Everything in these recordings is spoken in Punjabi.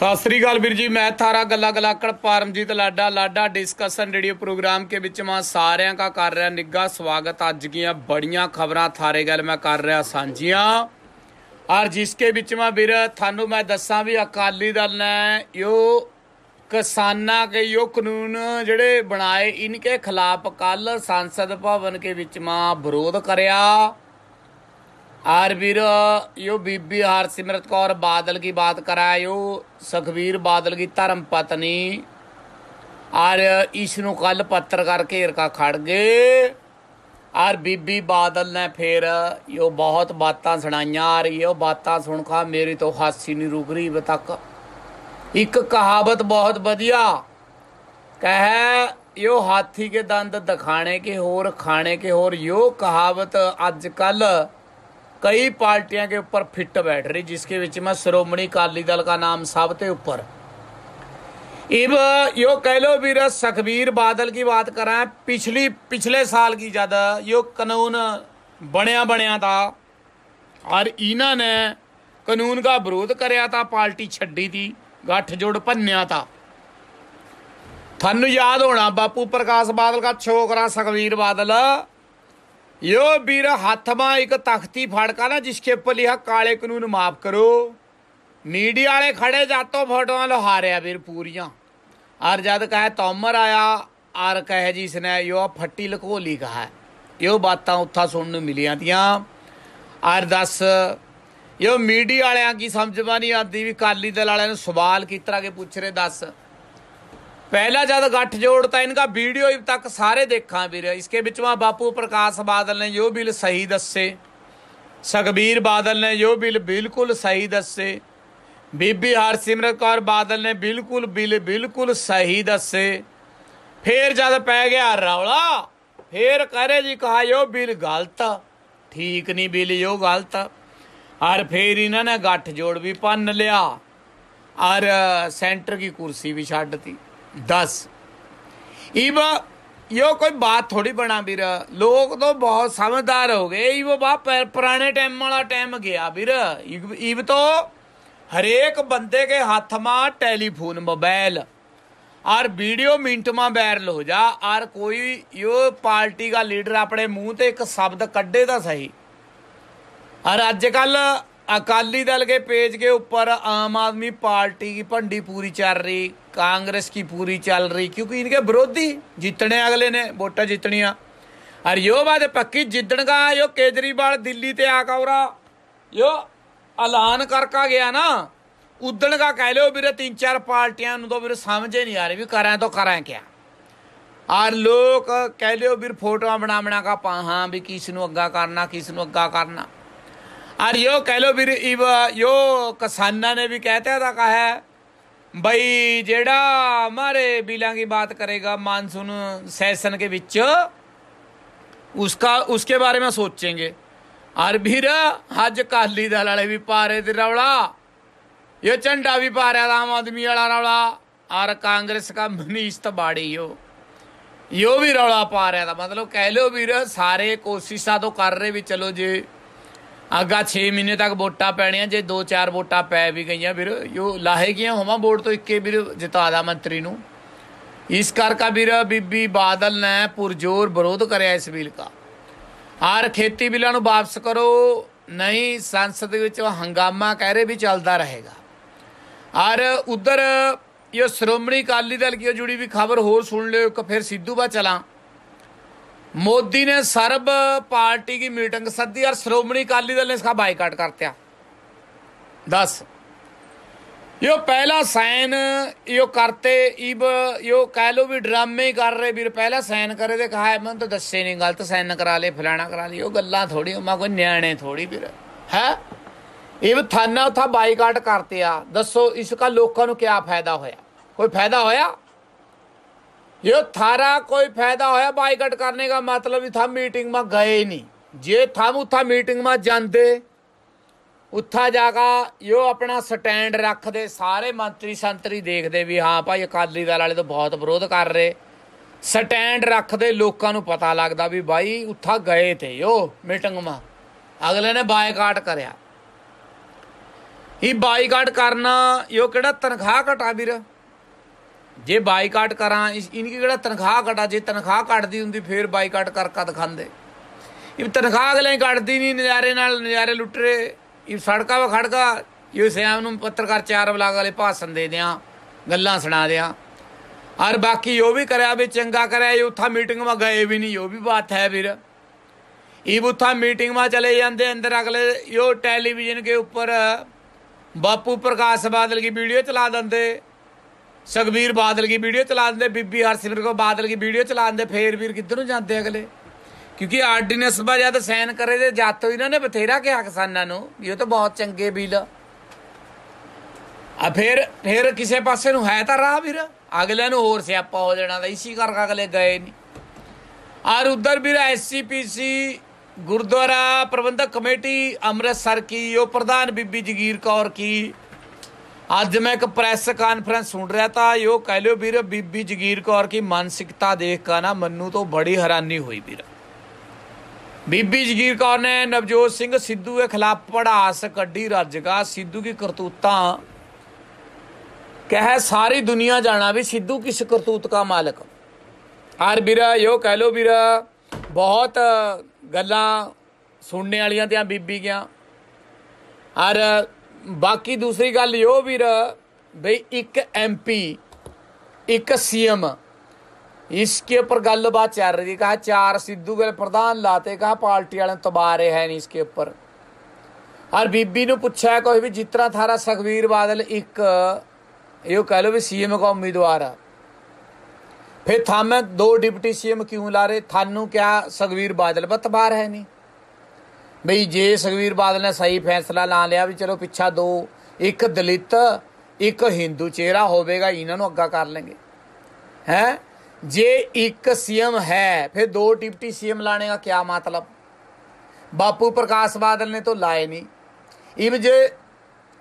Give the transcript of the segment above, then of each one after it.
ਸਤਿ ਸ੍ਰੀ ਅਕਾਲ ਵੀਰ ਜੀ ਮੈਂ ਥਾਰਾ ਗੱਲਾ ਗਲਾਕੜ ਪਰਮਜੀਤ ਲਾਡਾ ਲਾਡਾ ਡਿਸਕਸ਼ਨ ਰੇਡੀਓ ਪ੍ਰੋਗਰਾਮ ਕੇ ਵਿੱਚ ਮੈਂ ਸਾਰਿਆਂ ਦਾ ਕਰ ਰਿਹਾ ਨਿੱਗਾ ਸਵਾਗਤ ਅੱਜ ਕੀਆਂ ਬੜੀਆਂ ਖਬਰਾਂ ਥਾਰੇ ਗੱਲ ਮੈਂ ਕਰ ਰਿਹਾ ਸਾਂਝੀਆਂ ਔਰ ਜਿਸ ਕੇ ਵਿੱਚ ਮੈਂ ਵੀਰ ਤੁਹਾਨੂੰ ਮੈਂ ਦੱਸਾਂ ਵੀ ਅਕਾਲੀ ਦਲ ਨੇ ਯੋ ਕਿਸਾਨਾਂ ਕੇ ਯੋ ਕਾਨੂੰਨ ਜਿਹੜੇ ਬਣਾਏ ਇਨਕੇ ਖਿਲਾਫ ਕੱਲ ਸੰਸਦ ਭਵਨ ਕੇ ਵਿੱਚ ਮਾ ਵਿਰੋਧ ਕਰਿਆ ਆਰ ਵੀਰ ਯੋ ਬੀਬੀ ਹਰਸਿਮਰਤ ਕੌਰ ਬਾਦਲ ਕੀ ਬਾਤ ਕਰਾਇਓ ਸੁਖਵੀਰ ਬਾਦਲ ਕੀ ਧਰਮ ਪਤਨੀ ਆਰ ਇਸ ਨੂੰ ਕੱਲ ਪੱਤਰਕਾਰ ਘੇਰਕਾ ਖੜ ਗਏ ਆਰ ਬੀਬੀ ਬਾਦਲ ਨੇ ਫੇਰ ਯੋ ਬਹੁਤ ਬਾਤਾਂ ਸੁਣਾਈਆਂ ਆ ਰਹੀ ਉਹ ਬਾਤਾਂ ਸੁਣ ਕੇ ਮੇਰੀ ਤੋਂ ਹਾਸੀ ਨਹੀਂ ਰੁਕ ਰਹੀ ਬ ਤੱਕ ਇੱਕ ਕਹਾਵਤ ਬਹੁਤ ਵਧੀਆ ਕਹੇ ਯੋ ਹਾਥੀ ਕੇ ਦੰਦ ਦਿਖਾਣੇ ਕੇ ਹੋਰ ਖਾਣੇ ਕੇ ਹੋਰ ਯੋ ਕਹਾਵਤ ਅੱਜ ਕੱਲ੍ਹ ਕਈ ਪਾਰਟੀਆਂ ਦੇ ਉੱਪਰ ਫਿੱਟ ਬੈਠ ਰਹੀ ਜਿਸ ਦੇ ਵਿੱਚ ਮੈਂ ਸ਼੍ਰੋਮਣੀ ਅਕਾਲੀ ਦਲ ਦਾ ਨਾਮ ਸਭ ਤੇ ਉੱਪਰ ਇਹ ਯੋ ਕਹਿ ਲੋ ਵੀਰ ਸਖਬੀਰ ਬਾਦਲ ਦੀ ਬਾਤ ਕਰਾਂ ਪਿਛਲੀ ਪਿਛਲੇ ਸਾਲ ਦੀ ਜਦ ਯੋ ਕਾਨੂੰਨ ਬਣਿਆ ਬਣਿਆ ਦਾ ਔਰ ਇਹਨਾਂ ਨੇ ਕਾਨੂੰਨ ਦਾ ਵਿਰੋਧ ਕਰਿਆ ਤਾਂ ਪਾਰਟੀ ਛੱਡੀ ਦੀ ਗੱਠ ਜੋੜ ਭੰਨਿਆ ਤਾਂ ਤੁਹਾਨੂੰ ਯਾਦ ਹੋਣਾ ਬਾਪੂ ਪ੍ਰਕਾਸ਼ ਬਾਦਲ ਦਾ ਛੋਕਰਾ ਸਖਬੀਰ ਬਾਦਲ यो वीर हाथमा एक तख्ती फाड़काना जिसके ऊपर लिखा काले कानून माफ करो मीडिया वाले खड़े जातो फोटो लहा रहे वीर पूरियाँ और जद कहे तोमर आया और कहे जी इसने यो फट्टी लकोली कहा है यो बातें उत्था सुनने मिलिया दियाँ और दस यो मीडिया वालिया की समझ में नहीं आती भी अकाली दल वाले सवाल किस तरह के पूछ रहे दस पहला जब गठजोड़ था इनका वीडियो अभी तक सारे देखा भीर इसके बिचवा बापू प्रकाश बादल ने जो बिल सही दसे सुखबीर बादल ने जो बिल बिल्कुल सही दसे बीबी हरसिमरत कौर बादल ने बिल्कुल बिल बिल्कुल सही दसे फिर जब पै गया रौला फिर कह रहे जी कहा यो बिल गलत ठीक नहीं बिल यो गलत और फिर इन्होंने गठजोड़ भी भन लिया और सेंटर की कुर्सी भी छी ਦੱਸ ਇਹ ਬਾ ਇਹ ਕੋਈ ਬਾਤ ਥੋੜੀ ਬਣਾ ਵੀਰ ਲੋਕ ਤੋਂ ਬਹੁਤ ਸਮਝਦਾਰ ਹੋ ਗਏ ਇਹ ਬਾ ਪੁਰਾਣੇ ਟਾਈਮ ਵਾਲਾ ਟਾਈਮ ਗਿਆ ਵੀਰ ਇਹ ਤੋਂ ਹਰੇਕ ਬੰਦੇ ਕੇ ਹੱਥ ਮਾ ਟੈਲੀਫੋਨ ਮੋਬਾਈਲ ਔਰ ਵੀਡੀਓ ਮਿੰਟ ਮਾ में ਹੋ ਜਾ ਔਰ ਕੋਈ ਇਹ ਪਾਰਟੀ ਦਾ ਲੀਡਰ ਆਪਣੇ ਮੂੰਹ ਤੇ ਇੱਕ ਸ਼ਬਦ ਕੱਢੇ ਤਾਂ ਸਹੀ ਔਰ ਅੱਜ अजकल ਅਕਾਲੀ ਦਲ ਦੇ ਪੇਜ ਦੇ ਉੱਪਰ ਆਮ ਆਦਮੀ ਪਾਰਟੀ ਦੀ ਭੰਡੀ ਪੂਰੀ ਚੱਲ ਰਹੀ ਕਾਂਗਰਸ ਦੀ ਪੂਰੀ ਚੱਲ ਰਹੀ ਕਿਉਂਕਿ ਇਹਨਾਂ ਦੇ ਵਿਰੋਧੀ ਜਿੱਤਣੇ ਅਗਲੇ ਨੇ ਵੋਟਾਂ ਜਿੱਤਣੀਆਂ ਔਰ ਯੋ ਬਾਦ ਪੱਕੀ ਜਿੱਦਣਗਾ ਯੋ ਕੇਜਰੀਵਾਲ ਦਿੱਲੀ ਤੇ ਆ ਕੌਰਾ ਯੋ ਐਲਾਨ ਕਰਕਾ ਗਿਆ ਨਾ ਉਦਣਗਾ ਕਹਿ ਲਿਓ ਵੀਰੇ ਤਿੰਨ ਚਾਰ ਪਾਰਟੀਆਂ ਨੂੰ ਤਾਂ ਵੀਰੇ ਸਮਝੇ ਨਹੀਂ ਆ ਰਹੀ ਵੀ ਕਰਾਂ ਤਾਂ ਕਰਾਂ ਕਿਆ ਔਰ ਲੋਕ ਕਹਿ ਲਿਓ ਵੀਰ ਫੋਟੋਆਂ ਬਣਾ ਬਣਾ ਕਾ ਹਾਂ ਵੀ ਕਿਸ ਨੂੰ ਅੱਗਾ ਕਰਨਾ ਕਿਸ ਨੂੰ ਅੱਗਾ ਕਰਨਾ और यो कह लो फिर यो किसाना ने भी कहते था कहा है भाई जेड़ा हमारे बिलों की बात करेगा मानसून सेशन के बीच उसका उसके बारे में सोचेंगे और फिर हज अकाली दल वाले भी पा रहे थे रौला यो झंडा भी पा रहा था आम आदमी वाला रौला और कांग्रेस का मनीष तबाड़ी तो हो यो भी रौला पा रहा था मतलब कह लो भीर सारे कोशिशा तो कर रहे भी चलो जी ਆਗਾ 6 ਮਹੀਨੇ ਤੱਕ ਵੋਟਾਂ ਪੈਣੀਆਂ ਜੇ 2-4 ਵੋਟਾਂ ਪੈ ਵੀ ਗਈਆਂ ਵੀਰ ਯੋ ਗਿਆ ਹੋਵਾਂ ਵੋਟ ਤੋਂ ਇੱਕੇ ਵੀਰ ਜਿਤਾਦਾ ਮੰਤਰੀ ਨੂੰ ਇਸ ਕਰ ਕਾ ਵੀਰ ਬੀਬੀ ਬਾਦਲ ਨੇ ਪੁਰਜੋਰ ਵਿਰੋਧ ਕਰਿਆ ਇਸ ਬਿੱਲ ਦਾ ਆਰ ਖੇਤੀ ਬਿੱਲਾਂ ਨੂੰ ਵਾਪਸ ਕਰੋ ਨਹੀਂ ਸੰਸਦ ਵਿੱਚ ਹੰਗਾਮਾ ਕਹਿ ਰਹੇ ਵੀ ਚੱਲਦਾ ਰਹੇਗਾ ਔਰ ਉਧਰ ਇਹ ਸ਼੍ਰੋਮਣੀ ਅਕਾਲੀ ਦਲ ਕੀ ਜੁੜੀ ਵੀ ਖਬਰ ਹੋਰ ਸੁਣ ਲਿਓ ਇੱਕ ਫਿਰ ਸਿੱਧੂ ਬਾ ਚਲਾ ਮੋਦੀ ਨੇ ਸਰਬ ਪਾਰਟੀ ਦੀ ਮੀਟਿੰਗ ਸੱਦੀ ਔਰ ਸ਼੍ਰੋਮਣੀ ਅਕਾਲੀ ਦਲ ਨੇ ਇਸਕਾ ਬਾਈਕਾਟ ਕਰਤਿਆ ਦੱਸ यो ਪਹਿਲਾ ਸਾਈਨ यो ਕਰਤੇ ਇਬ यो ਕਹਿ ਲੋ ਵੀ ਡਰਾਮੇ ਹੀ ਕਰ ਰਹੇ ਵੀਰ ਪਹਿਲਾ साइन ਕਰੇ ਤੇ ਕਹਾ ਮੈਂ ਤਾਂ ਦੱਸੇ ਨਹੀਂ ਗਲਤ साइन ਕਰਾ ਲੇ ਫਲਾਣਾ ਕਰਾ ਲੇ ਉਹ ਗੱਲਾਂ ਥੋੜੀ ਮਾ ਕੋਈ ਨਿਆਣੇ ਥੋੜੀ ਵੀਰ ਹੈ ਇਹ ਥਾਨਾ ਉਥਾ ਬਾਈਕਾਟ ਕਰਤੇ ਆ ਦੱਸੋ ਇਸ ਦਾ ਲੋਕਾਂ ਨੂੰ ਕੀ ਫਾਇਦਾ ਹੋਇਆ ਕੋਈ ਫਾਇਦਾ ਹੋਇਆ ਜੇ ਥਾਰਾ ਕੋਈ ਫਾਇਦਾ ਹੋਇਆ ਬਾਈਕਟ करने ਦਾ ਮਤਲਬ ਹੀ ਥਾ ਮੀਟਿੰਗ ਮਾ ਗਏ ਨਹੀਂ ਜੇ ਥਾ उथा ਮੀਟਿੰਗ ਮਾ ਜਾਂਦੇ ਉੱਥਾ ਜਾਗਾ ਯੋ ਆਪਣਾ ਸਟੈਂਡ ਰੱਖਦੇ ਸਾਰੇ ਮੰਤਰੀ ਸੰਤਰੀ ਦੇਖਦੇ ਵੀ ਹਾਂ ਭਾਈ ਅਕਾਲੀ ਦਲ ਵਾਲੇ ਤਾਂ ਬਹੁਤ ਵਿਰੋਧ ਕਰ ਰਹੇ ਸਟੈਂਡ ਰੱਖਦੇ ਲੋਕਾਂ ਨੂੰ ਪਤਾ ਲੱਗਦਾ ਵੀ ਬਾਈ ਉੱਥਾ ਗਏ ਤੇ ਯੋ ਮੀਟਿੰਗ ਮਾ ਅਗਲੇ ਨੇ ਬਾਈਕਾਟ ਕਰਿਆ ਇਹ ਬਾਈਕਾਟ ਕਰਨਾ ਯੋ ਕਿਹੜਾ ਤਨਖਾਹ ਘਟਾ ਵੀਰ ਜੇ ਬਾਈਕਾਟ ਕਰਾਂ ਇਨਕੀ ਕਿਹੜਾ ਤਨਖਾਹ ਕਟਾ ਜੇ ਤਨਖਾਹ ਕੱਟਦੀ ਹੁੰਦੀ ਫੇਰ ਬਾਈਕਾਟ ਕਰ ਕਾ ਦਿਖਾਉਂਦੇ ਇਹ ਤਨਖਾਹ ਅਗਲੇ ਕੱਟਦੀ ਨਹੀਂ ਨਜ਼ਾਰੇ ਨਾਲ ਨਜ਼ਾਰੇ ਲੁੱਟ ਰਹੇ ਇਹ ਸੜਕਾਂ ਵਾ ਖੜਕਾ ਇਹ ਸਿਆਮ ਨੂੰ ਪੱਤਰਕਾਰ ਚਾਰ ਬਲਾਗ ਵਾਲੇ ਭਾਸ਼ਣ ਦੇ ਦਿਆਂ ਗੱਲਾਂ ਸੁਣਾ ਦਿਆਂ ਔਰ ਬਾਕੀ ਉਹ ਵੀ ਕਰਿਆ ਵੀ ਚੰਗਾ ਕਰਿਆ ਇਹ ਉੱਥਾ ਮੀਟਿੰਗ ਵਾ ਗਏ ਵੀ ਨਹੀਂ ਉਹ ਵੀ ਬਾਤ ਹੈ ਵੀਰ ਇਹ ਉੱਥਾ ਮੀਟਿੰਗ ਵਾ ਚਲੇ ਜਾਂਦੇ ਅੰਦਰ ਅਗਲੇ ਇਹ ਟੈਲੀਵਿਜ਼ਨ ਕੇ ਉੱਪਰ ਬਾਪੂ ਪ੍ਰਕਾਸ਼ ਬਾਦਲ ਦੀ ਵੀਡੀਓ ਚਲਾ ਦਿੰਦੇ ਸਖਬੀਰ ਬਾਦਲ ਦੀ ਵੀਡੀਓ ਚਲਾ ਦਿੰਦੇ ਬੀਬੀ ਹਰਸਿਮਰ ਕੋ ਬਾਦਲ ਦੀ ਵੀਡੀਓ ਚਲਾ ਦਿੰਦੇ ਫੇਰ ਵੀਰ ਕਿੱਧਰ ਨੂੰ ਜਾਂਦੇ ਅਗਲੇ ਕਿਉਂਕਿ ਆਰਡੀਨੈਂਸ ਬਾ ਜਦ ਸਾਈਨ ਕਰੇ ਤੇ ਜਾਤੋ ਇਹਨਾਂ ਨੇ ਬਥੇਰਾ ਕਿਹਾ ਕਿਸਾਨਾਂ ਨੂੰ ਵੀ ਉਹ ਤਾਂ ਬਹੁਤ ਚੰਗੇ ਬਿੱਲ ਆ ਫੇਰ ਫੇਰ ਕਿਸੇ ਪਾਸੇ ਨੂੰ ਹੈ ਤਾਂ ਰਾਹ ਵੀਰ ਅਗਲੇ ਨੂੰ ਹੋਰ ਸਿਆਪਾ ਹੋ ਜਾਣਾ ਦਾ ਇਸੀ ਕਰਕੇ ਅਗਲੇ ਗਏ ਨਹੀਂ ਆਰ ਉਧਰ ਵੀਰ ਐਸਸੀਪੀਸੀ ਗੁਰਦੁਆਰਾ ਪ੍ਰਬੰਧਕ ਕਮੇਟੀ ਅੰਮ੍ਰਿਤਸਰ ਕੀ ਉਹ ਪ੍ਰਧਾਨ ਬੀਬੀ ਜਗੀਰ ਕੌਰ ਕੀ ਅੱਜ ਮੈਂ ਇੱਕ ਪ੍ਰੈਸ ਕਾਨਫਰੰਸ ਸੁਣ ਰਿਹਾ ਤਾਂ ਯੋ ਕਹਿ ਲਿਓ ਵੀਰ ਬੀਬੀ ਜਗੀਰ ਕੌਰ ਕੀ ਮਾਨਸਿਕਤਾ ਦੇਖ ਕੇ ਨਾ ਮੰਨੂ ਤੋਂ ਬੜੀ ਹੈਰਾਨੀ ਹੋਈ ਵੀਰ ਬੀਬੀ ਜਗੀਰ ਕੌਰ ਨੇ ਨਵਜੋਤ ਸਿੰਘ ਸਿੱਧੂ ਦੇ ਖਿਲਾਫ ਪੜਾਸ ਕੱਢੀ ਰੱਜਗਾ ਸਿੱਧੂ ਕੀ ਕਰਤੂਤਾਂ ਕਹੇ ਸਾਰੀ ਦੁਨੀਆ ਜਾਣਾ ਵੀ ਸਿੱਧੂ ਕਿਸ ਕਰਤੂਤ ਦਾ ਮਾਲਕ ਆਰ ਵੀਰਾ ਯੋ ਕਹਿ ਲਿਓ ਵੀਰਾ ਬਹੁਤ ਗੱਲਾਂ ਸੁਣਨੇ ਵਾਲੀਆਂ ਤੇ ਆ ਬੀਬੀ ਗਿਆ ਆਰ ਬਾਕੀ ਦੂਸਰੀ ਗੱਲ ਇਹ ਵੀਰ ਬਈ ਇੱਕ ਐਮਪੀ ਇੱਕ ਸੀਐਮ ਇਸਕੇ ਉੱਪਰ ਗੱਲਬਾਤ ਚੱਲ ਰਹੀ ਕਹਾ ਚਾਰ ਸਿੱਧੂ ਗੱਲ ਪ੍ਰਧਾਨ ਲਾਤੇ ਕਹਾ ਪਾਰਟੀ ਵਾਲਿਆਂ ਤਬਾਰੇ ਹੈ ਨਹੀਂ ਇਸਕੇ ਉੱਪਰ ਹਰ ਬੀਬੀ ਨੂੰ ਪੁੱਛਿਆ ਕੋਈ ਵੀ ਜਿਤਰਾ ਥਾਰਾ ਸਖਵੀਰ ਬਾਦਲ ਇੱਕ ਇਹੋ ਕਹ ਲੋ ਵੀ ਸੀਐਮ ਕਾ ਉਮੀਦਵਾਰ ਆ ਫੇ ਮੈਂ ਦੋ ਡਿਪਟੀ ਸੀਐਮ ਕਿਉਂ ਲਾ ਰਹੇ ਥਾਨੂੰ ਕਿਆ ਸਖਵੀਰ ਬਾਦਲ ਬਤਬਾਰ ਹੈ ਨਹੀਂ ਬਈ ਜੇ ਸੁਖਵੀਰ ਬਾਦਲ ਨੇ ਸਹੀ ਫੈਸਲਾ ਲਾ ਲਿਆ ਵੀ ਚਲੋ ਪਿੱਛਾ ਦੋ ਇੱਕ ਦਲਿਤ ਇੱਕ ਹਿੰਦੂ ਚਿਹਰਾ ਹੋਵੇਗਾ ਇਹਨਾਂ ਨੂੰ ਅੱਗਾ ਕਰ ਲੈਣਗੇ ਹੈ ਜੇ ਇੱਕ ਸੀਐਮ ਹੈ ਫਿਰ ਦੋ ਡਿਪਟੀ ਸੀਐਮ ਲਾਣੇ ਦਾ ਕੀ ਮਤਲਬ ਬਾਪੂ ਪ੍ਰਕਾਸ਼ ਬਾਦਲ ਨੇ ਤਾਂ ਲਾਏ ਨਹੀਂ ਇਹ ਜੇ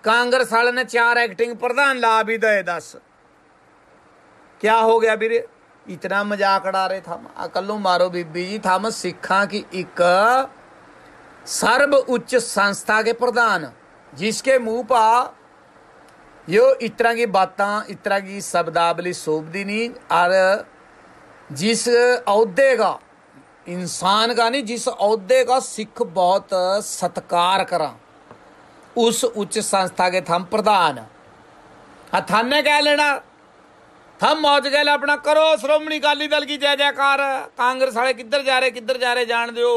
ਕਾਂਗਰਸ ਵਾਲੇ ਨੇ ਚਾਰ ਐਕਟਿੰਗ ਪ੍ਰਧਾਨ ਲਾ ਵੀ ਦਏ ਦੱਸ ਕੀ ਹੋ ਗਿਆ ਵੀਰੇ ਇਤਨਾ ਮਜ਼ਾਕ ਉਡਾ ਰਹੇ ਥਮ ਆ ਨੂੰ ਮਾਰੋ ਬੀਬੀ ਜੀ ਥਮ ਸਿੱਖਾਂ ਕਿ ਇੱਕ सर्व उच्च संस्था के प्रधान जिसके मुंह पा यो इस तरह की बातें इस तरह की शब्दावली शोभती नहीं और जिस अहदे का इंसान का नहीं जिस अहदे का सिख बहुत सत्कार करा उस उच्च संस्था के थम प्रधान थाने कह लेना थम मौज गए अपना करो श्रोमणी अकाली दल की जय जयकार कांग्रेस वाले किधर जा रहे किधर जा रहे जान दो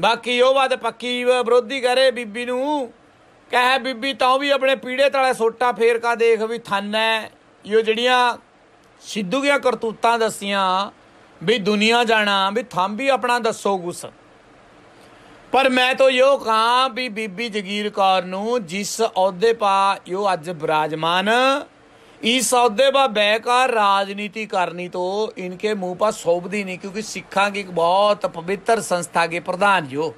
ਬਾਕੀ ਉਹ ਵਾਦ ਪੱਕੀ ਵਿਰੋਧੀ ਕਰੇ ਬੀਬੀ ਨੂੰ ਕਹੇ ਬੀਬੀ ਤਾਂ ਵੀ ਆਪਣੇ ਪੀੜੇ ਤਾਲੇ ਸੋਟਾ ਫੇਰ ਕਾ ਦੇਖ ਵੀ ਥਾਨਾ ਇਹ ਜਿਹੜੀਆਂ ਸਿੱਧੂ ਗਿਆ ਕਰਤੂਤਾਂ ਦਸੀਆਂ ਵੀ ਦੁਨੀਆ ਜਾਣਾ ਵੀ ਥੰਮ ਵੀ ਆਪਣਾ ਦੱਸੋ ਗੁੱਸ ਪਰ ਮੈਂ ਤਾਂ ਯੋ ਕਹਾ ਵੀ ਬੀਬੀ ਜਗੀਰ ਕੌਰ ਨੂੰ ਜਿਸ ਅਹੁਦੇ ਪਾ ਯੋ ਅੱਜ ਬਰਾਜਮਾਨ ਇਹ ਸੌਦੇ ਬਾ ਬੇਕਾਰ ਰਾਜਨੀਤੀ ਕਰਨੀ ਤੋਂ ਇਨਕੇ ਮੂੰਹ ਪਾ ਸੋਭਦੀ ਨਹੀਂ ਕਿਉਂਕਿ ਸਿੱਖਾਂ ਦੀ ਇੱਕ ਬਹੁਤ ਪਵਿੱਤਰ ਸੰਸਥਾ ਦੇ ਪ੍ਰਧਾਨ ਜੋ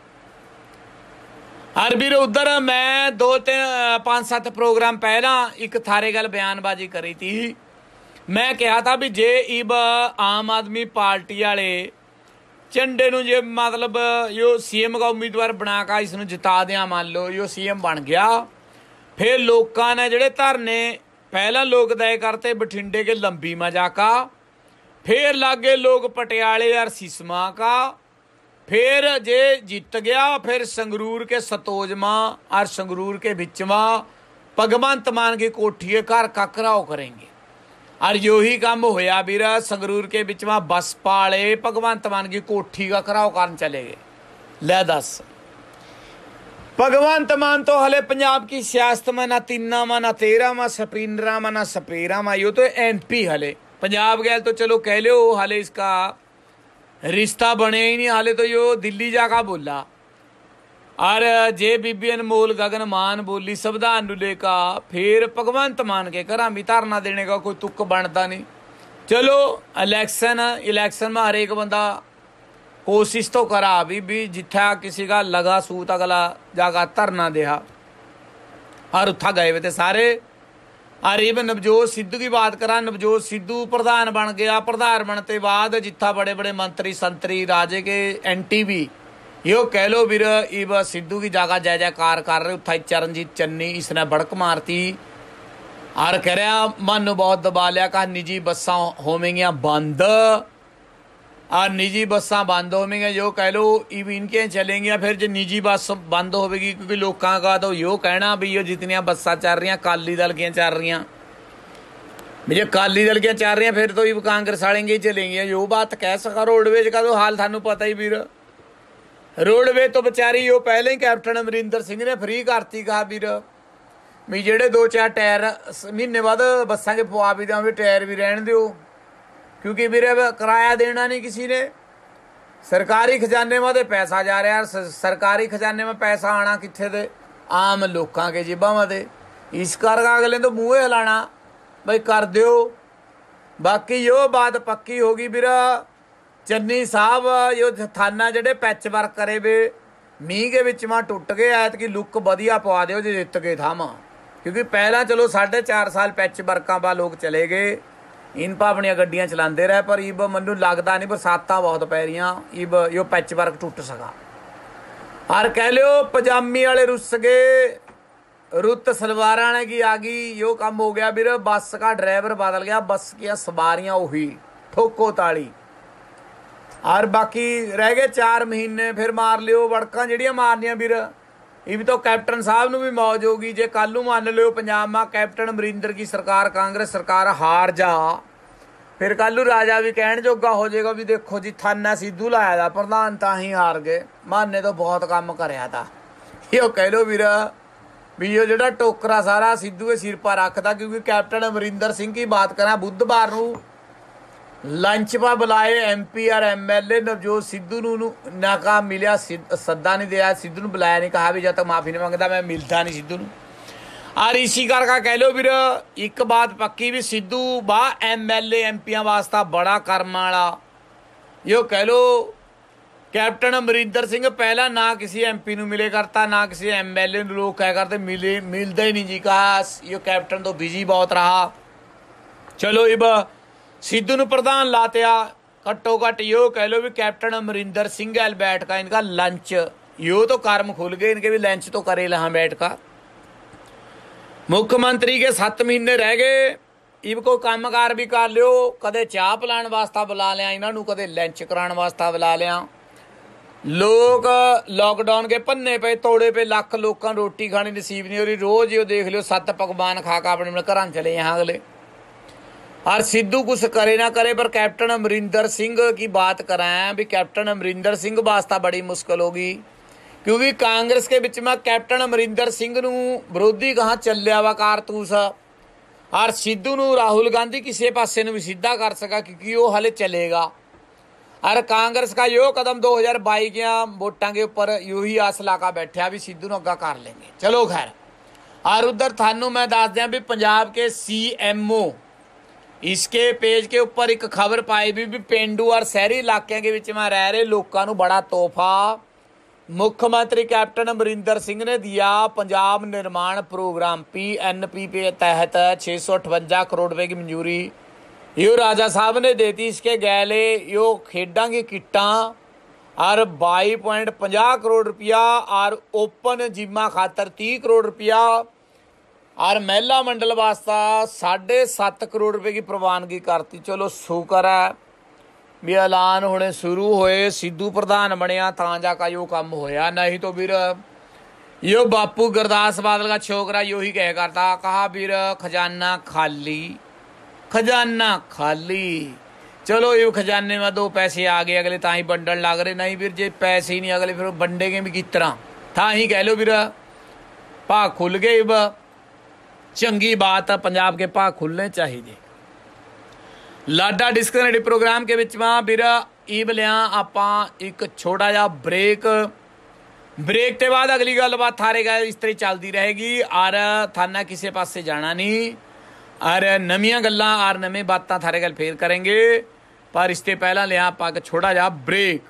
ਹਰ ਵੀਰ ਉਧਰ ਮੈਂ ਦੋ ਤਿੰਨ ਪੰਜ ਸੱਤ ਪ੍ਰੋਗਰਾਮ ਪਹਿਲਾਂ ਇੱਕ ਥਾਰੇ ਗੱਲ ਬਿਆਨਬਾਜ਼ੀ ਕਰੀ ਤੀ ਮੈਂ ਕਿਹਾ ਤਾਂ ਵੀ ਜੇ ਇਬ ਆਮ ਆਦਮੀ ਪਾਰਟੀ ਵਾਲੇ ਚੰਡੇ ਨੂੰ ਜੇ ਮਤਲਬ ਯੋ ਸੀਐਮ ਦਾ ਉਮੀਦਵਾਰ ਬਣਾ ਕੇ ਇਸ ਨੂੰ ਜਿਤਾ ਦਿਆਂ ਮੰਨ ਲਓ ਯੋ ਸੀਐਮ ਬਣ ਗਿਆ ਫਿਰ ਲੋਕਾਂ ਨੇ ਜਿਹੜੇ ਧਰਨੇ ਪਹਿਲਾ ਲੋਕ ਦਏ ਕਰਤੇ ਬਠਿੰਡੇ ਕੇ ਲੰਬੀ ਮਜਾਕਾ ਫੇਰ ਲਾਗੇ ਲੋਕ ਪਟਿਆਲੇ ਅਰ ਸਿਸਮਾ ਕਾ ਫੇਰ ਜੇ ਜਿੱਤ ਗਿਆ ਫੇਰ ਸੰਗਰੂਰ ਕੇ ਸਤੋਜਮਾ ਅਰ ਸੰਗਰੂਰ ਕੇ ਵਿਚਵਾ ਭਗਵੰਤ ਮਾਨ ਕੇ ਕੋਠੀਏ ਘਰ ਕਕਰਾਓ ਕਰਾਂਗੇ ਅਰ ਯੋਹੀ ਕੰਮ ਹੋਇਆ ਵੀਰਾ ਸੰਗਰੂਰ ਕੇ ਵਿਚਵਾ ਬਸ ਪਾਲੇ ਭਗਵੰਤ ਮਾਨ ਕੀ ਕੋਠੀ ਕਕਰਾਓ ਕਰਨ ਚਲੇ ਗਏ ਲੈ ਦੱਸ ਭਗਵੰਤ ਮਾਨ ਤੋਂ ਹਲੇ ਪੰਜਾਬ ਕੀ ਸਿਆਸਤ ਮੈਂ ਨਾ ਤਿੰਨਾ ਮਾ ਨਾ ਤੇਰਾ ਮਾ ਸਪੀਨਰਾ ਮਾ ਨਾ ਸਪੇਰਾ ਮਾ ਯੋ ਤੋਂ ਐਮਪੀ ਹਲੇ ਪੰਜਾਬ ਗੈਲ ਤੋਂ ਚਲੋ ਕਹਿ ਲਿਓ ਹਲੇ ਇਸ ਇਸਕਾ ਰਿਸ਼ਤਾ ਬਣਿਆ ਹੀ ਨਹੀਂ ਹਲੇ ਤੋਂ ਯੋ ਦਿੱਲੀ ਜਾ ਕਾ ਬੋਲਾ ਔਰ ਜੇ ਬੀਬੀ ਅਨਮੋਲ ਗगन ਮਾਨ ਬੋਲੀ ਸਬਦਾਂ ਨੂੰ ਲੈ ਕਾ ਫੇਰ ਭਗਵੰਤ ਮਾਨ ਕੇ ਕਰਾਂ ਵਿਤਾਰਨਾ ਦੇਣੇ ਕਾ ਕੋਈ ਤੁੱਕ ਬਣਦਾ ਨਹੀਂ ਚਲੋ ਇਲੈਕਸ਼ਨ ਇਲੈਕਸ਼ਨ ਮਾ ਹਰੇਕ ਬੰਦਾ ਕੋਸ਼ਿਸ਼ ਤੋਂ ਕਰਾ ਵੀ ਵੀ ਜਿੱਥਾ ਕਿਸੇ ਦਾ ਲਗਾ ਸੂਤ ਅਗਲਾ ਜਾਗਾ ਧਰਨਾ ਦੇਹਾ ਹਰ ਉੱਥਾ ਗਏ ਵੇ ਤੇ ਸਾਰੇ ਅਰੀਬ ਨਵਜੋਤ ਸਿੱਧੂ ਦੀ ਬਾਤ ਕਰਾਂ ਨਵਜੋਤ ਸਿੱਧੂ ਪ੍ਰਧਾਨ ਬਣ ਗਿਆ ਪ੍ਰਧਾਨ ਬਣ ਤੇ ਬਾਅਦ ਜਿੱਥਾ ਬੜੇ ਬੜੇ ਮੰਤਰੀ ਸੰਤਰੀ ਰਾਜੇ ਕੇ ਐਨਟੀਵੀ ਯੋ ਕਹਿ ਲੋ ਵੀਰ ਇਹ ਸਿੱਧੂ ਦੀ ਜਗ੍ਹਾ ਜੈ ਜੈਕਾਰ ਕਰ ਰਹੇ ਉੱਥਾ ਚਰਨਜੀਤ ਚੰਨੀ ਇਸ ਨੇ ਬੜਕ ਮਾਰਤੀ ਆਰ ਕਰਿਆ ਮਨ ਨੂੰ ਬਹੁਤ ਦਬਾ ਲਿਆ ਕਾ ਨਿੱਜੀ ਬੱਸਾਂ ਹੋਵੇਂਗੀਆਂ ਬੰਦ ਆ ਨਿੱਜੀ ਬੱਸਾਂ ਬੰਦ ਹੋਵੇਂਗੀਆਂ ਜੋ ਕਹਿ ਲੋ ਈਵਨ ਕੇ ਚੱਲੇਂਗੀਆਂ ਫਿਰ ਜੇ ਨਿੱਜੀ ਬੱਸ ਬੰਦ ਹੋਵੇਗੀ ਕਿਉਂਕਿ ਲੋਕਾਂ ਦਾ ਤਾਂ ਇਹੋ ਕਹਿਣਾ ਵੀ ਇਹ ਜਿੰਨੀਆਂ ਬੱਸਾਂ ਚੱਲ ਰਹੀਆਂ ਕਾਲੀ ਦਲ ਗਿਆਂ ਚੱਲ ਰਹੀਆਂ ਮੇ ਜੇ ਕਾਲੀ ਦਲ ਗਿਆਂ ਚੱਲ ਰਹੀਆਂ ਫਿਰ ਤਾਂ ਇਹ ਕਾਂਗਰਸ ਵਾਲੇ ਹੀ ਚੱਲੇਂਗੀਆਂ ਜੋ ਬਾਤ ਕਹਿ ਸਕਾ ਰੋਡਵੇਜ਼ ਕਾ ਤਾਂ ਹਾਲ ਤੁਹਾਨੂੰ ਪਤਾ ਹੀ ਵੀਰ ਰੋਡਵੇ ਤੋਂ ਵਿਚਾਰੀ ਉਹ ਪਹਿਲੇ ਹੀ ਕੈਪਟਨ ਅਮਰਿੰਦਰ ਸਿੰਘ ਨੇ ਫਰੀ ਕਰਤੀ ਕਾ ਵੀਰ ਵੀ ਜਿਹੜੇ ਦੋ ਚਾਰ ਟਾਇਰ ਮਹੀਨੇ ਬਾਅਦ ਬੱਸਾਂ ਕੇ ਪਵਾ ਵੀ ਦਾਂਗੇ ਟਾਇਰ ਵੀ ਰਹਿਣ ਦਿਓ ਕਿਉਂਕਿ ਵੀਰੇ ਕਿਰਾਇਆ ਦੇਣਾ ਨਹੀਂ ਕਿਸੇ ਨੇ ਸਰਕਾਰੀ ਖਜ਼ਾਨੇ ਮਾ ਤੇ ਪੈਸਾ ਜਾ ਰਿਹਾ ਸਰਕਾਰੀ ਖਜ਼ਾਨੇ ਮਾ ਪੈਸਾ ਆਣਾ ਕਿੱਥੇ ਦੇ ਆਮ ਲੋਕਾਂ ਕੇ ਜੇਬਾਂ ਮਾ ਤੇ ਇਸ ਕਰਕੇ ਅਗਲੇ ਤੋਂ ਮੂੰਹੇ ਹਲਾਣਾ ਬਈ ਕਰ ਦਿਓ ਬਾਕੀ ਉਹ ਬਾਤ ਪੱਕੀ ਹੋ ਗਈ ਵੀਰਾ ਚੰਨੀ ਸਾਹਿਬ ਇਹ ਥਾਨਾ ਜਿਹੜੇ ਪੈਚ ਵਰਕ ਕਰੇ ਵੇ ਮੀਂਹ ਦੇ ਵਿੱਚ ਮਾ ਟੁੱਟ ਗਏ ਐਤ ਕੀ ਲੁੱਕ ਵਧੀਆ ਪਵਾ ਦਿਓ ਜੇ ਜਿੱਤ ਕੇ ਥਾਮਾ ਕਿਉਂਕਿ ਪਹਿਲਾਂ ਚਲੋ 4.5 ਸਾਲ ਪੈਚ ਵਰਕਾਂ ਬਾ ਲੋਕ ਚਲੇ ਗਏ ਇਨ ਆਪਣੀਆਂ ਗੱਡੀਆਂ ਚਲਾਉਂਦੇ ਰਹੇ ਪਰ ਇਬ ਮੈਨੂੰ ਲੱਗਦਾ ਨਹੀਂ ਬਰਸਾਤਾਂ ਬਹੁਤ ਪੈ ਰਹੀਆਂ ਇਬ ਇਹ ਪੈਚ ਵਰਕ ਟੁੱਟ ਸਕਾ ਹਰ ਕਹਿ ਲਿਓ ਪਜਾਮੀ ਵਾਲੇ ਰੁੱਸ ਗਏ ਰੁੱਤ ਸਲਵਾਰਾਂ ਵਾਲੇ ਕੀ ਆ ਗਈ ਯੋ ਕੰਮ ਹੋ ਗਿਆ ਵੀਰ ਬੱਸ ਦਾ ਡਰਾਈਵਰ ਬਦਲ ਗਿਆ ਬੱਸ ਕੀਆਂ ਸਵਾਰੀਆਂ ਉਹੀ ਠੋਕੋ ਤਾਲੀ ਔਰ ਬਾਕੀ ਰਹਿ ਗਏ 4 ਮਹੀਨੇ ਫਿਰ ਮਾਰ ਲਿਓ ਵੜਕਾਂ ਜਿਹੜੀਆਂ ਮਾਰਨੀਆਂ ਵੀਰ ਇਹ ਵੀ ਤਾਂ ਕੈਪਟਨ ਸਾਹਿਬ ਨੂੰ ਵੀ ਮੌਜ ਹੋਗੀ ਜੇ ਕੱਲ ਨੂੰ ਮੰਨ ਲਿਓ ਪੰਜਾਬ ਮਾ ਕੈਪਟਨ ਅਮਰਿੰਦਰ ਕੀ ਸਰਕਾਰ ਕਾਂਗਰਸ ਸਰਕਾਰ ਹਾਰ ਜਾ ਫਿਰ ਕੱਲ ਨੂੰ ਰਾਜਾ ਵੀ ਕਹਿਣ ਜੋਗਾ ਹੋ ਜਾਏਗਾ ਵੀ ਦੇਖੋ ਜੀ ਥਾਨਾ ਸਿੱਧੂ ਲਾਇਆ ਦਾ ਪ੍ਰਧਾਨ ਤਾਂ ਹੀ ਹਾਰ ਗਏ ਮਾਨੇ ਤਾਂ ਬਹੁਤ ਕੰਮ ਕਰਿਆ ਤਾਂ ਇਹੋ ਕਹਿ ਲੋ ਵੀਰਾ ਵੀ ਇਹ ਜਿਹੜਾ ਟੋਕਰਾ ਸਾਰਾ ਸਿੱਧੂ ਦੇ ਸਿਰ ਪਰ ਰੱਖਦਾ ਕਿਉਂਕਿ ਕੈਪਟਨ ਅਮਰਿੰਦਰ ਸਿੰਘ ਕੀ ਬਾਤ ਕਰਾਂ ਬੁੱਧਵਾਰ ਨੂੰ ਲੰਚ 'ਪਾ ਬੁਲਾਏ ਐਮਪੀ ਆਰ ਐਮਐਲਏ ਨਵਜੋਤ ਸਿੱਧੂ ਨੂੰ ਨਾਕਾਮ ਮਿਲਿਆ ਸੱਦਾ ਨਹੀਂ ਦਿਆ ਸਿੱਧੂ ਨੂੰ ਬੁਲਾਇਆ ਨਹੀਂ ਕਹਾ ਵੀ ਜਦ ਤੱਕ ਮਾਫੀ ਨਹੀਂ ਮੰਗਦਾ ਮੈਂ ਮਿਲਦਾ ਨਹੀਂ ਸਿੱਧੂ ਨੂੰ ਔਰ ਇਸੀ ਕਰਕੇ ਕਹਿ ਲੋ ਵੀਰ ਇੱਕ ਬਾਤ ਪੱਕੀ ਵੀ ਸਿੱਧੂ ਬਾ ਐਮਐਲਏ ਐਮਪੀਆਂ ਵਾਸਤਾ ਬੜਾ ਕਰਮ ਵਾਲਾ ਯੋ ਕਹਿ ਲੋ ਕੈਪਟਨ ਅਮਰਿੰਦਰ ਸਿੰਘ ਪਹਿਲਾਂ ਨਾ ਕਿਸੇ ਐਮਪੀ ਨੂੰ ਮਿਲੇ ਕਰਤਾ ਨਾ ਕਿਸੇ ਐਮਐਲਏ ਨੂੰ ਲੋਕ ਕਹਿ ਕਰਦੇ ਮਿਲੇ ਮਿਲਦਾ ਹੀ ਨਹੀਂ ਜੀ ਕਾਸ ਇਹੋ ਕੈਪਟਨ ਤੋਂ ਬਿਜੀ ਬਹੁਤ ਰਹਾ ਚਲੋ ਇਬਾ ਸਿੱਧੂ ਨੂੰ ਪ੍ਰਧਾਨ ਲਾਤਿਆ ਘੱਟੋ ਘੱਟ ਯੋ ਕਹਿ ਲੋ ਵੀ ਕੈਪਟਨ ਅਮਰਿੰਦਰ ਸਿੰਘ ਐਲ ਬੈਠਕਾ ਦਾ ਲੰਚ ਯੋ ਤੋਂ ਕਰਮ ਖੁੱਲ ਗਏ ਇਨਕੇ ਵੀ ਲੰਚ ਤੋਂ ਕਰੇ ਲਹਾ ਬੈਠਕਾ ਮੁੱਖ ਮੰਤਰੀ ਕੇ 7 ਮਹੀਨੇ ਰਹਿ ਗਏ ਇਹ ਕੋ ਕੰਮਕਾਰ ਵੀ ਕਰ ਲਿਓ ਕਦੇ ਚਾਹ ਪਲਾਣ ਵਾਸਤਾ ਬੁਲਾ ਲਿਆ ਇਹਨਾਂ ਨੂੰ ਕਦੇ ਲੰਚ ਕਰਾਉਣ ਵਾਸਤਾ ਬੁਲਾ ਲਿਆ ਲੋਕ ਲਾਕਡਾਊਨ ਕੇ ਪੰਨੇ ਪਏ ਤੋੜੇ ਪਏ ਲੱਖ ਲੋਕਾਂ ਰੋਟੀ ਖਾਣੀ ਨਸੀਬ ਨਹੀਂ ਹੋ ਰਹੀ ਰੋਜ਼ ਹੀ ਉਹ ਦੇਖ ਲਿਓ ਸੱਤ ਪਕਵਾਨ ਖਾ ਕੇ ਆਪਣੇ ਘਰਾਂ ਚਲੇ ਜਾਂ ਅਗਲੇ ਸਿੱਧੂ सिद्धू ਕਰੇ ਨਾ ਕਰੇ ਪਰ ਕੈਪਟਨ ਅਮਰਿੰਦਰ ਸਿੰਘ ਕੀ ਬਾਤ ਕਰਾਂ ਵੀ ਕੈਪਟਨ ਅਮਰਿੰਦਰ ਸਿੰਘ ਵਾਸਤਾ ਬੜੀ ਮੁਸ਼ਕਲ ਹੋ ਗਈ ਕਿਉਂਕਿ ਕਾਂਗਰਸ ਦੇ ਵਿੱਚ ਮੈਂ ਕੈਪਟਨ ਅਮਰਿੰਦਰ ਸਿੰਘ ਨੂੰ ਵਿਰੋਧੀ ਕਹਾਂ ਚੱਲਿਆ ਵਾ ਕਾਰਤੂਸ ਔਰ ਸਿੱਧੂ ਨੂੰ ਰਾਹੁਲ ਗਾਂਧੀ ਕਿਸੇ ਪਾਸੇ ਨੂੰ ਵੀ ਸਿੱਧਾ ਕਰ ਸਕਾ ਕਿਉਂਕਿ ਉਹ ਹਲੇ ਚੱਲੇਗਾ ਔਰ ਕਾਂਗਰਸ ਦਾ ਇਹ ਕਦਮ 2022 ਗਿਆ ਵੋਟਾਂ ਦੇ ਉੱਪਰ ਯੂਹੀ ਲਾ ਕੇ ਬੈਠਿਆ ਵੀ ਸਿੱਧੂ ਨੂੰ ਅੱਗਾ ਕਰ ਲੈਣਗੇ ਚਲੋ ਖੈਰ ਔਰ ਉਧਰ ਤੁਹਾਨੂੰ ਮੈਂ ਦੱਸ ਦਿਆਂ ਵੀ ਪੰਜਾਬ ਕੇ ਸੀਐਮਓ इसके पेज के ऊपर एक खबर पाई भी, भी पेंडू और शहरी इलाके के बीच में रह रहे लोगों को बड़ा तोहफा मुख्यमंत्री कैप्टन अमरिंदर सिंह ने दिया पंजाब निर्माण प्रोग्राम पी एन पी के तहत छः सौ अठवंजा करोड़ रुपए की मंजूरी यो राजा साहब ने देती इसके गैले यो खेडा की किट्टा और बाई पॉइंट पंजा करोड़ रुपया और ओपन जिमा खातर तीह करोड़ रुपया ਔਰ ਮਹਿਲਾ ਮੰਡਲ ਵਾਸਤਾ साढ़े ਕਰੋੜ ਰੁਪਏ ਦੀ ਪ੍ਰਵਾਨਗੀ ਕਰਤੀ ਚਲੋ ਸ਼ੁਕਰ ਹੈ है ਵੀ ਐਲਾਨ ਹੁਣੇ ਸ਼ੁਰੂ ਹੋਏ ਸਿੱਧੂ ਪ੍ਰਧਾਨ ਬਣਿਆ ਤਾਂ ਜਾ ਕਾ ਜੋ ਕੰਮ ਹੋਇਆ ਨਹੀਂ ਤਾਂ ਵੀਰ ਇਹ ਬਾਪੂ ਗਰਦਾਸ ਬਾਦਲ ਦਾ ਛੋਕਰਾ ਯੋਹੀ ਕਹਿ ਕਰਦਾ ਕਹਾ ਵੀਰ ਖਜ਼ਾਨਾ ਖਾਲੀ ਖਜ਼ਾਨਾ ਖਾਲੀ ਚਲੋ ਇਹ ਖਜ਼ਾਨੇ ਮਾ ਦੋ ਪੈਸੇ ਆ ਗਏ ਅਗਲੇ ਤਾਂ ਹੀ ਵੰਡਣ ਲੱਗ ਰਹੇ ਨਹੀਂ ਵੀਰ ਜੇ ਪੈਸੇ ਹੀ ਨਹੀਂ ਅਗਲੇ ਫਿਰ ਵੰਡੇਗੇ ਵੀ ਕਿਤਰਾ ਤਾਂ ਹੀ ਕਹਿ ਲੋ ਵੀਰ ਭਾ ਖੁੱਲ ਗਏ ਬਾ ਚੰਗੀ ਬਾਤ ਆ ਪੰਜਾਬ ਕੇ ਪਾ खुलने ਚਾਹੀਦੇ ਲਾਡਾ ਡਿਸਕਨੈਕਟ ਪ੍ਰੋਗਰਾਮ ਕੇ ਵਿੱਚ ਵਾ ਵੀਰਾ ਈਵ ਲਿਆ ਆਪਾਂ ਇੱਕ ਛੋਟਾ ਜਿਹਾ ਬ੍ਰੇਕ ਬ੍ਰੇਕ ਤੇ ਬਾਅਦ ਅਗਲੀ ਗੱਲਬਾਤ ਥਾਰੇ ਗਾ ਇਸ ਤਰੀ ਚੱਲਦੀ ਰਹੇਗੀ ਔਰ ਥਾਨਾ ਕਿਸੇ ਪਾਸੇ ਜਾਣਾ ਨਹੀਂ ਔਰ ਨਵੀਆਂ ਗੱਲਾਂ ਔਰ ਨਵੇਂ ਬਾਤਾਂ ਥਾਰੇ ਗੱਲ ਫੇਰ ਕਰਾਂਗੇ ਪਰ ਇਸ ਤੇ ਪਹਿਲਾਂ ਲਿਆ ਆਪਾਂ ਇੱਕ ਛੋਟਾ ਜਿਹਾ ਬ੍ਰੇਕ